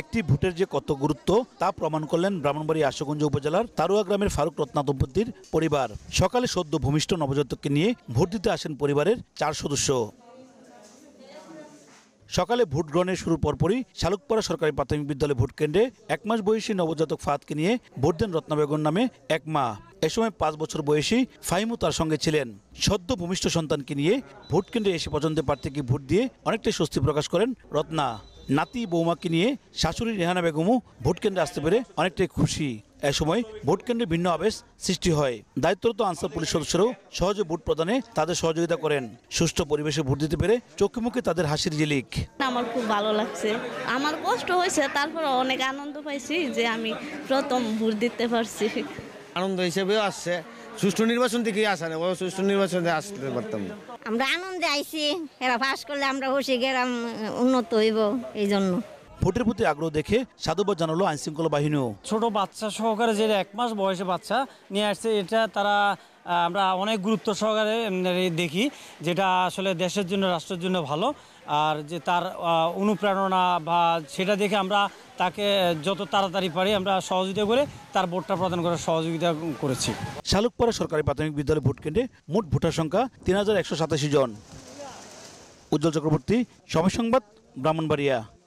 একটি ভোটের যে কত গুরুত্ব তা প্রমাণ করলেন ব্রাহ্মণবাড়ি আশুগঞ্জ উপজেলার তারুয়া গ্রামের ফারুক রত্না দম্পতির পরিবার সকালে সদ্য ভূমিষ্ঠ নবজাতককে নিয়ে ভোট দিতে আসেন পরিবারের চার সদস্য সকালে ভোট গ্রহণের শুরু পরপরই শালুকপাড়া সরকারি প্রাথমিক বিদ্যালয় ভোট কেন্দ্রে এক মাস বয়সী নবজাতক ফাহাদকে নিয়ে ভোট দেন রত্না নামে এক মা এ সময় পাঁচ বছর বয়সী ফাইমু তার সঙ্গে ছিলেন সদ্য ভূমিষ্ঠ সন্তানকে নিয়ে ভোট কেন্দ্রে এসে পছন্দের প্রার্থীকে ভোট দিয়ে অনেকটাই স্বস্তি প্রকাশ করেন রত্না নাতি বৌমাকে নিয়ে শাশুড়ি রেহানা বেগমও ভোটকেন্দ্রে আসতে পেরে অনেকটাই খুশি এ সময় ভোট কেন্দ্রে ভিন্ন আবেশ সৃষ্টি হয় দায়িত্বরত আনসার পুলিশ সদস্যরাও সহজে ভোট প্রদানে তাদের সহযোগিতা করেন সুষ্ঠু পরিবেশে ভোট দিতে পেরে চোখে মুখে তাদের হাসির জিলিক আমার খুব ভালো লাগছে আমার কষ্ট হয়েছে তারপর অনেক আনন্দ পাইছি যে আমি প্রথম ভোট দিতে পারছি আনন্দ হিসেবেও আসছে সুষ্ঠু নির্বাচন থেকে আসা না ও সুষ্ঠু নির্বাচন আসতে পারতাম আমরা আনন্দে আইসি এরা ফাঁস করলে আমরা হসি গেলাম উন্নত হইব এই জন্য ভোটের প্রতি আগ্রহ দেখে সাধুবাদ জানালো শৃঙ্খলা বাহিনীও ছোট বাচ্চা সহকারে যে এক মাস বয়সে বাচ্চা নিয়ে আসছে এটা তারা আমরা অনেক গুরুত্ব সহকারে দেখি যেটা আসলে দেশের জন্য রাষ্ট্রের জন্য ভালো আর যে তার অনুপ্রেরণা বা সেটা দেখে আমরা তাকে যত তাড়াতাড়ি পারি আমরা সহযোগিতা করে তার ভোটটা প্রদান করার সহযোগিতা করেছি শালুকপাড়া সরকারি প্রাথমিক বিদ্যালয় ভোট কেন্দ্রে মোট ভোটার সংখ্যা তিন জন উজ্জ্বল চক্রবর্তী সময় সংবাদ ব্রাহ্মণবাড়িয়া